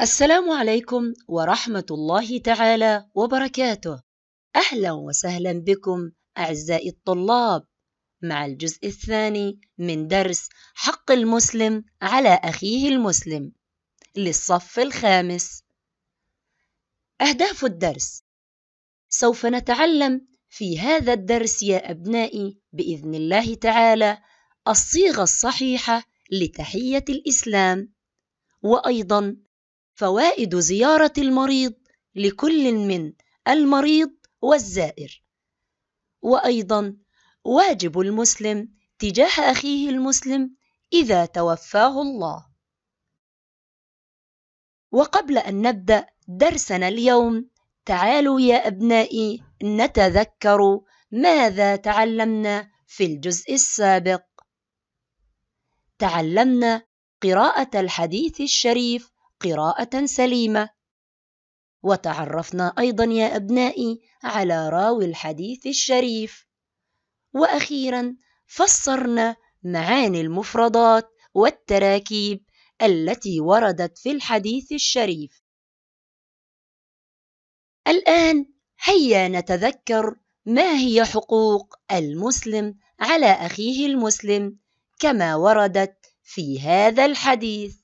السلام عليكم ورحمة الله تعالى وبركاته. أهلا وسهلا بكم أعزائي الطلاب مع الجزء الثاني من درس حق المسلم على أخيه المسلم للصف الخامس. أهداف الدرس سوف نتعلم في هذا الدرس يا أبنائي بإذن الله تعالى الصيغة الصحيحة لتحية الإسلام وأيضا فوائد زيارة المريض لكل من المريض والزائر وأيضا واجب المسلم تجاه أخيه المسلم إذا توفاه الله وقبل أن نبدأ درسنا اليوم تعالوا يا أبنائي نتذكر ماذا تعلمنا في الجزء السابق تعلمنا قراءة الحديث الشريف قراءة سليمة وتعرفنا أيضا يا أبنائي على راوي الحديث الشريف وأخيرا فسرنا معاني المفردات والتراكيب التي وردت في الحديث الشريف الآن هيا نتذكر ما هي حقوق المسلم على أخيه المسلم كما وردت في هذا الحديث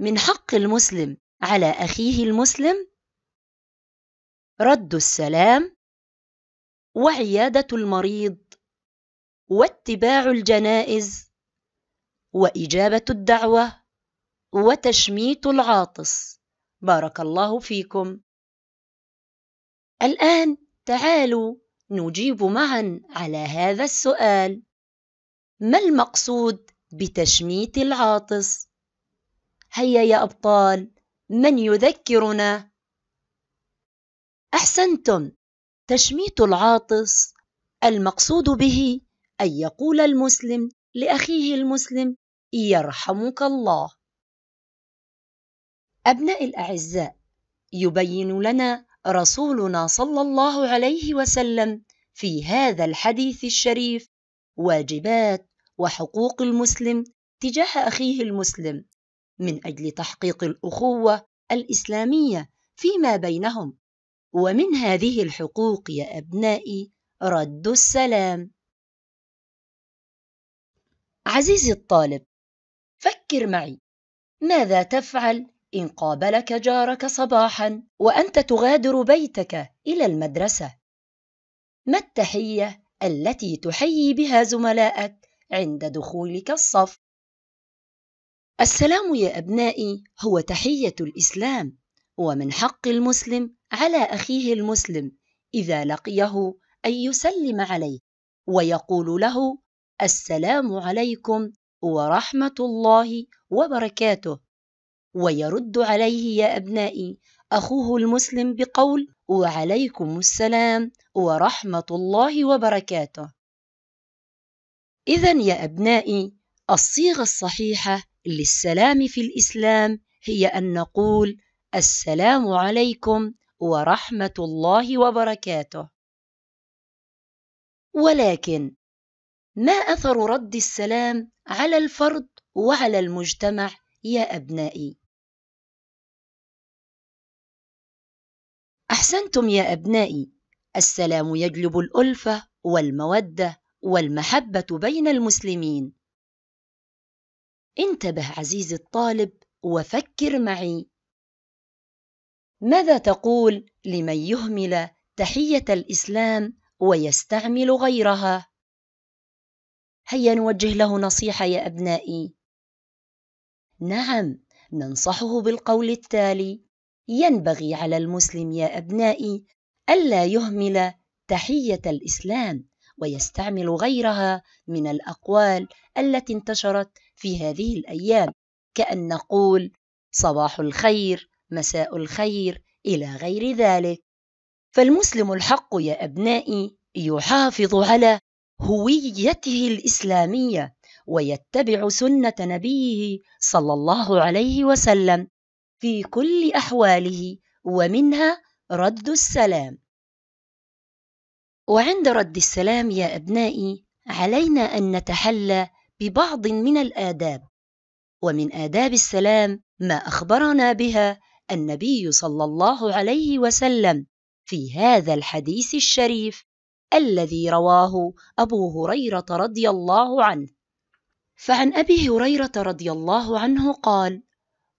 من حق المسلم على أخيه المسلم رد السلام وعيادة المريض واتباع الجنائز وإجابة الدعوة وتشميت العاطس بارك الله فيكم الآن تعالوا نجيب معا على هذا السؤال ما المقصود بتشميت العاطس هيا يا أبطال من يذكرنا أحسنتم تشميت العاطس المقصود به أن يقول المسلم لأخيه المسلم يرحمك الله أبناء الأعزاء يبين لنا رسولنا صلى الله عليه وسلم في هذا الحديث الشريف واجبات وحقوق المسلم تجاه أخيه المسلم من اجل تحقيق الاخوه الاسلاميه فيما بينهم ومن هذه الحقوق يا ابنائي رد السلام عزيزي الطالب فكر معي ماذا تفعل ان قابلك جارك صباحا وانت تغادر بيتك الى المدرسه ما التحيه التي تحيي بها زملائك عند دخولك الصف السلام يا أبنائي هو تحية الإسلام ومن حق المسلم على أخيه المسلم إذا لقيه أن يسلم عليه ويقول له السلام عليكم ورحمة الله وبركاته ويرد عليه يا أبنائي أخوه المسلم بقول وعليكم السلام ورحمة الله وبركاته إذا يا أبنائي الصيغة الصحيحة للسلام في الإسلام هي أن نقول السلام عليكم ورحمة الله وبركاته. ولكن ما أثر رد السلام على الفرد وعلى المجتمع يا أبنائي؟ أحسنتم يا أبنائي، السلام يجلب الألفة والمودة والمحبة بين المسلمين، انتبه عزيزي الطالب وفكر معي ماذا تقول لمن يهمل تحيه الاسلام ويستعمل غيرها هيا نوجه له نصيحه يا ابنائي نعم ننصحه بالقول التالي ينبغي على المسلم يا ابنائي الا يهمل تحيه الاسلام ويستعمل غيرها من الأقوال التي انتشرت في هذه الأيام كأن نقول صباح الخير مساء الخير إلى غير ذلك فالمسلم الحق يا أبنائي يحافظ على هويته الإسلامية ويتبع سنة نبيه صلى الله عليه وسلم في كل أحواله ومنها رد السلام وعند رد السلام يا أبنائي علينا أن نتحلى ببعض من الآداب ومن آداب السلام ما أخبرنا بها النبي صلى الله عليه وسلم في هذا الحديث الشريف الذي رواه أبو هريرة رضي الله عنه فعن أبي هريرة رضي الله عنه قال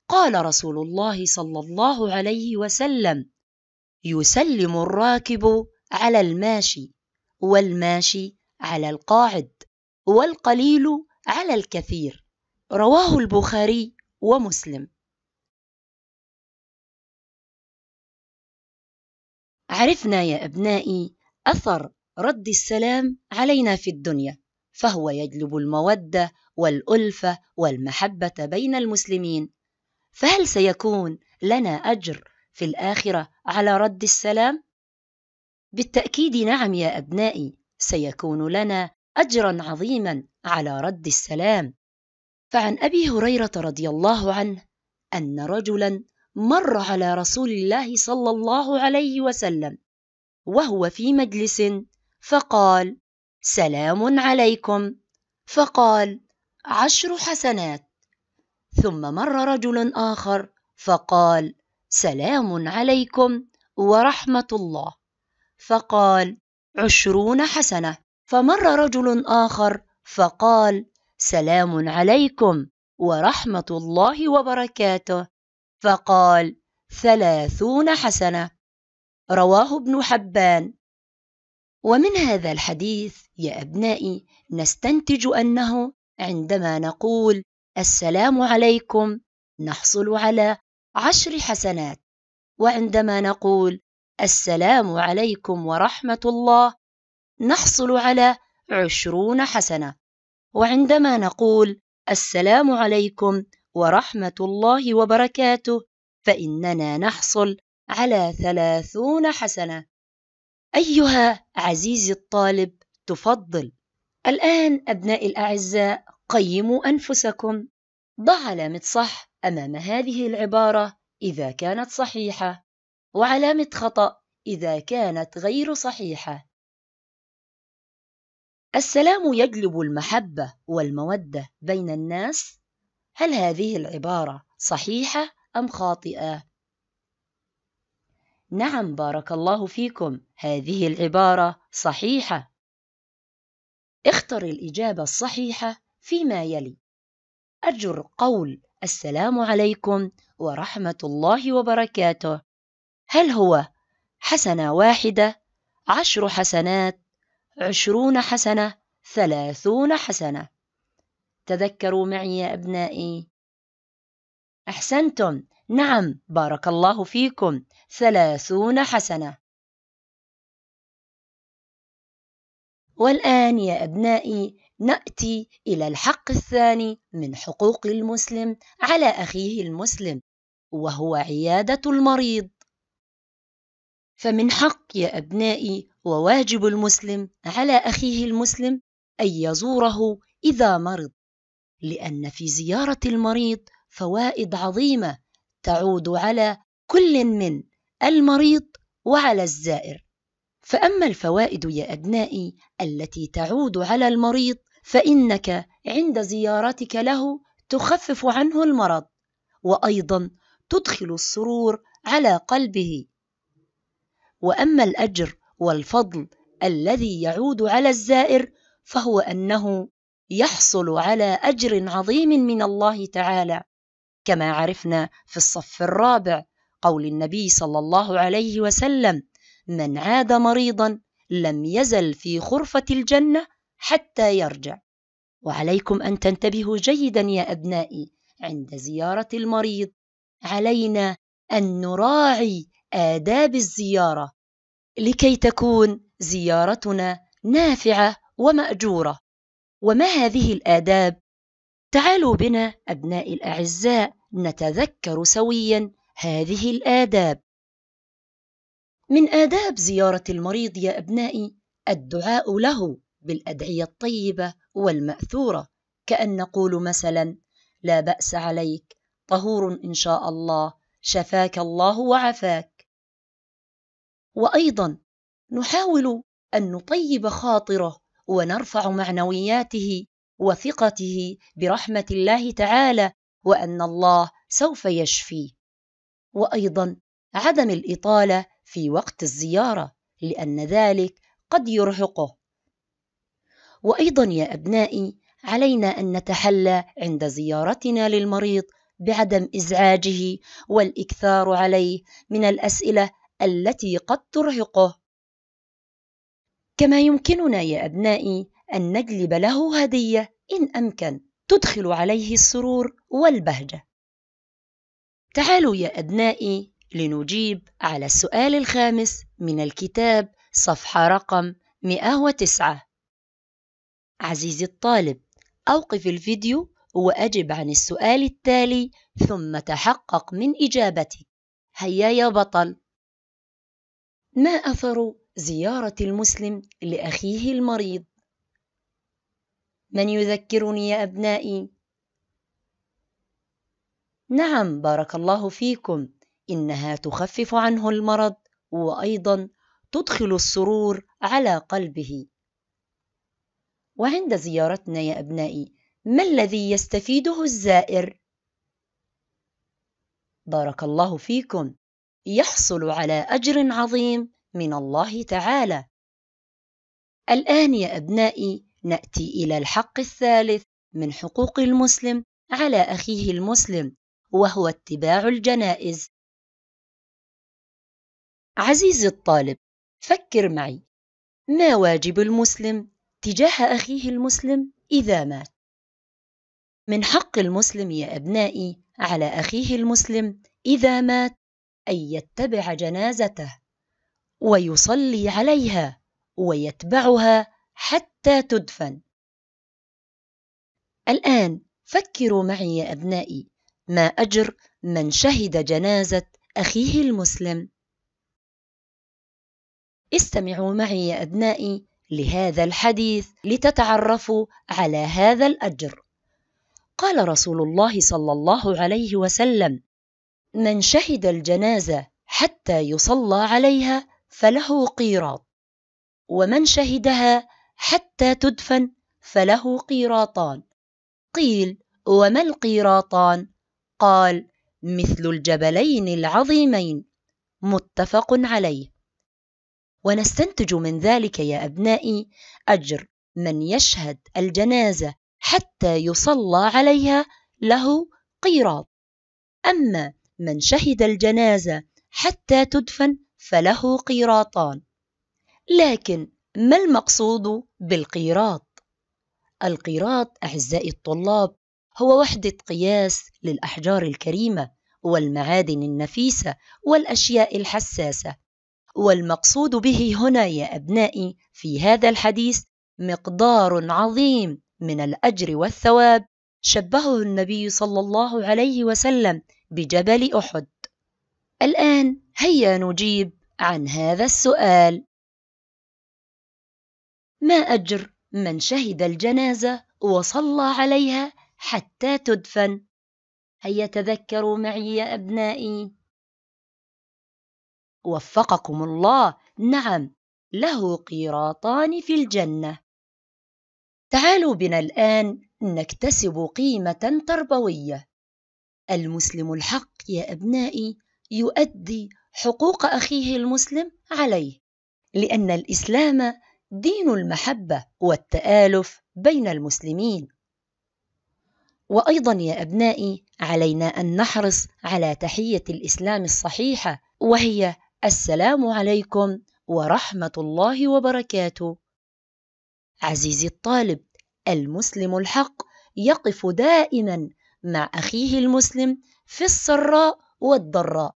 قال رسول الله صلى الله عليه وسلم يسلم الراكب على الماشي والماشي على القاعد والقليل على الكثير رواه البخاري ومسلم عرفنا يا ابنائي اثر رد السلام علينا في الدنيا فهو يجلب الموده والالفه والمحبه بين المسلمين فهل سيكون لنا اجر في الاخره على رد السلام بالتاكيد نعم يا ابنائي سيكون لنا اجرا عظيما على رد السلام فعن ابي هريره رضي الله عنه ان رجلا مر على رسول الله صلى الله عليه وسلم وهو في مجلس فقال سلام عليكم فقال عشر حسنات ثم مر رجل اخر فقال سلام عليكم ورحمه الله فقال عشرون حسنة فمر رجل آخر فقال سلام عليكم ورحمة الله وبركاته فقال ثلاثون حسنة رواه ابن حبان ومن هذا الحديث يا أبنائي نستنتج أنه عندما نقول السلام عليكم نحصل على عشر حسنات وعندما نقول السلام عليكم ورحمة الله نحصل على عشرون حسنة وعندما نقول السلام عليكم ورحمة الله وبركاته فإننا نحصل على ثلاثون حسنة أيها عزيزي الطالب تفضل الآن أبنائي الأعزاء قيموا أنفسكم ضع علامة صح أمام هذه العبارة إذا كانت صحيحة وعلامة خطأ إذا كانت غير صحيحة السلام يجلب المحبة والمودة بين الناس هل هذه العبارة صحيحة أم خاطئة؟ نعم بارك الله فيكم هذه العبارة صحيحة اختر الإجابة الصحيحة فيما يلي أجر قول السلام عليكم ورحمة الله وبركاته هل هو حسنة واحدة عشر حسنات عشرون حسنة ثلاثون حسنة تذكروا معي يا أبنائي أحسنتم نعم بارك الله فيكم ثلاثون حسنة والآن يا أبنائي نأتي إلى الحق الثاني من حقوق المسلم على أخيه المسلم وهو عيادة المريض فمن حق يا أبنائي وواجب المسلم على أخيه المسلم أن يزوره إذا مرض لأن في زيارة المريض فوائد عظيمة تعود على كل من المريض وعلى الزائر فأما الفوائد يا أبنائي التي تعود على المريض فإنك عند زيارتك له تخفف عنه المرض وأيضا تدخل السرور على قلبه واما الاجر والفضل الذي يعود على الزائر فهو انه يحصل على اجر عظيم من الله تعالى كما عرفنا في الصف الرابع قول النبي صلى الله عليه وسلم من عاد مريضا لم يزل في خرفه الجنه حتى يرجع وعليكم ان تنتبهوا جيدا يا ابنائي عند زياره المريض علينا ان نراعي آداب الزيارة لكي تكون زيارتنا نافعة ومأجورة وما هذه الآداب؟ تعالوا بنا أبنائي الأعزاء نتذكر سويا هذه الآداب من آداب زيارة المريض يا أبنائي الدعاء له بالأدعية الطيبة والمأثورة كأن نقول مثلا لا بأس عليك طهور إن شاء الله شفاك الله وعافاك وايضا نحاول ان نطيب خاطره ونرفع معنوياته وثقته برحمه الله تعالى وان الله سوف يشفيه وايضا عدم الاطاله في وقت الزياره لان ذلك قد يرهقه وايضا يا ابنائي علينا ان نتحلى عند زيارتنا للمريض بعدم ازعاجه والاكثار عليه من الاسئله التي قد ترهقه كما يمكننا يا أبنائي أن نجلب له هدية إن أمكن تدخل عليه السرور والبهجة تعالوا يا أبنائي لنجيب على السؤال الخامس من الكتاب صفحة رقم 109 عزيزي الطالب أوقف الفيديو وأجب عن السؤال التالي ثم تحقق من إجابتك هيا يا بطل ما أثر زيارة المسلم لأخيه المريض؟ من يذكرني يا أبنائي؟ نعم بارك الله فيكم إنها تخفف عنه المرض وأيضا تدخل السرور على قلبه وعند زيارتنا يا أبنائي ما الذي يستفيده الزائر؟ بارك الله فيكم يحصل على اجر عظيم من الله تعالى الان يا ابنائي ناتي الى الحق الثالث من حقوق المسلم على اخيه المسلم وهو اتباع الجنائز عزيزي الطالب فكر معي ما واجب المسلم تجاه اخيه المسلم اذا مات من حق المسلم يا ابنائي على اخيه المسلم اذا مات أن يتبع جنازته ويصلي عليها ويتبعها حتى تدفن الآن فكروا معي يا أبنائي ما أجر من شهد جنازة أخيه المسلم استمعوا معي يا أبنائي لهذا الحديث لتتعرفوا على هذا الأجر قال رسول الله صلى الله عليه وسلم من شهد الجنازة حتى يصلى عليها فله قيراط، ومن شهدها حتى تدفن فله قيراطان. قيل: وما القيراطان؟ قال: مثل الجبلين العظيمين، متفق عليه. ونستنتج من ذلك يا أبنائي أجر من يشهد الجنازة حتى يصلى عليها له قيراط. أما من شهد الجنازة حتى تدفن فله قيراطان لكن ما المقصود بالقيراط القيراط اعزائي الطلاب هو وحده قياس للاحجار الكريمه والمعادن النفيسه والاشياء الحساسه والمقصود به هنا يا ابنائي في هذا الحديث مقدار عظيم من الاجر والثواب شبهه النبي صلى الله عليه وسلم بجبل أحد الآن هيا نجيب عن هذا السؤال ما أجر من شهد الجنازة وصلى عليها حتى تدفن هيا تذكروا معي يا أبنائي وفقكم الله نعم له قيراطان في الجنة تعالوا بنا الآن نكتسب قيمة تربوية المسلم الحق يا أبنائي يؤدي حقوق أخيه المسلم عليه لأن الإسلام دين المحبة والتآلف بين المسلمين وايضا يا ابنائي علينا ان نحرص على تحيه الاسلام الصحيحه وهي السلام عليكم ورحمه الله وبركاته عزيزي الطالب المسلم الحق يقف دائما مع أخيه المسلم في السراء والضراء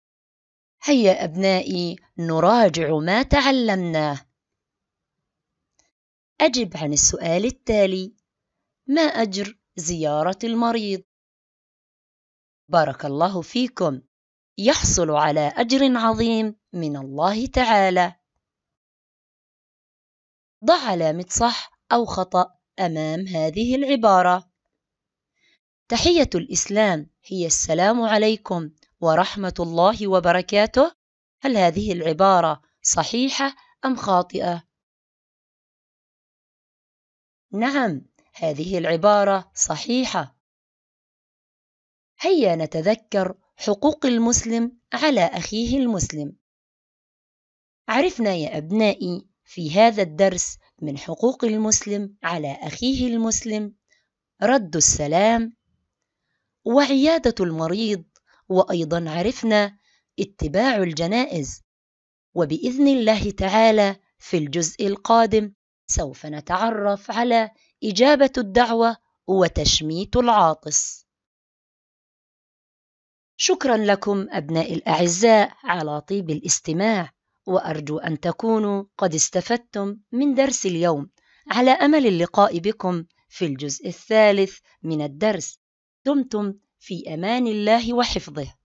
هيا أبنائي نراجع ما تعلمناه أجب عن السؤال التالي ما أجر زيارة المريض؟ بارك الله فيكم يحصل على أجر عظيم من الله تعالى ضع علامة صح أو خطأ أمام هذه العبارة تحية الإسلام هي السلام عليكم ورحمة الله وبركاته هل هذه العبارة صحيحة أم خاطئة؟ نعم هذه العبارة صحيحة هيا نتذكر حقوق المسلم على أخيه المسلم عرفنا يا أبنائي في هذا الدرس من حقوق المسلم على أخيه المسلم رد السلام وعياده المريض وايضا عرفنا اتباع الجنائز وباذن الله تعالى في الجزء القادم سوف نتعرف على اجابه الدعوه وتشميت العاطس شكرا لكم ابنائي الاعزاء على طيب الاستماع وارجو ان تكونوا قد استفدتم من درس اليوم على امل اللقاء بكم في الجزء الثالث من الدرس دمتم في امان الله وحفظه